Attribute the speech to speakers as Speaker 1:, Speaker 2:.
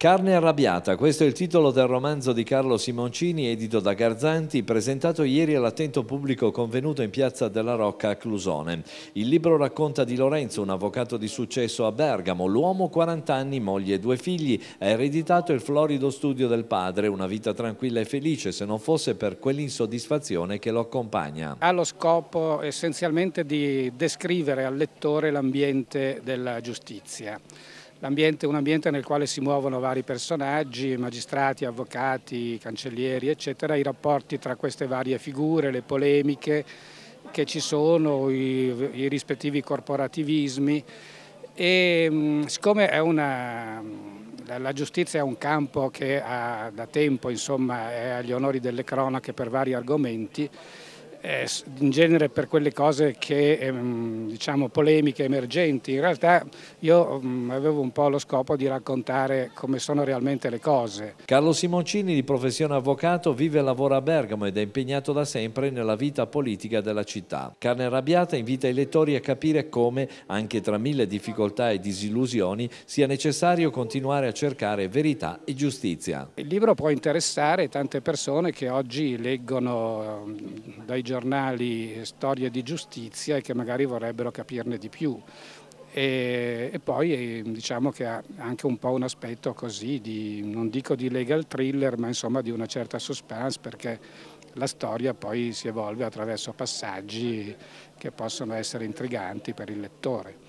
Speaker 1: Carne arrabbiata, questo è il titolo del romanzo di Carlo Simoncini, edito da Garzanti, presentato ieri all'attento pubblico convenuto in piazza della Rocca a Clusone. Il libro racconta di Lorenzo, un avvocato di successo a Bergamo, l'uomo 40 anni, moglie e due figli, ha ereditato il florido studio del padre, una vita tranquilla e felice se non fosse per quell'insoddisfazione che lo accompagna.
Speaker 2: Ha lo scopo essenzialmente di descrivere al lettore l'ambiente della giustizia L'ambiente un ambiente nel quale si muovono vari personaggi, magistrati, avvocati, cancellieri, eccetera, i rapporti tra queste varie figure, le polemiche che ci sono, i, i rispettivi corporativismi e mm, siccome una, la giustizia è un campo che ha, da tempo insomma, è agli onori delle cronache per vari argomenti, eh, in genere per quelle cose che ehm, diciamo polemiche emergenti. In realtà io mm, avevo un po' lo scopo di raccontare come sono realmente le cose.
Speaker 1: Carlo Simoncini, di professione avvocato, vive e lavora a Bergamo ed è impegnato da sempre nella vita politica della città. Carne arrabbiata invita i lettori a capire come, anche tra mille difficoltà e disillusioni, sia necessario continuare a cercare verità e giustizia. Il
Speaker 2: libro può interessare tante persone che oggi leggono ehm, dai giornali giornali eh, storie di giustizia e che magari vorrebbero capirne di più. E, e, poi eh, diciamo che ha anche un po' un aspetto così, di, non dico di legal thriller, ma insomma di una certa suspense perché la storia poi si evolve attraverso passaggi che possono essere intriganti per il lettore.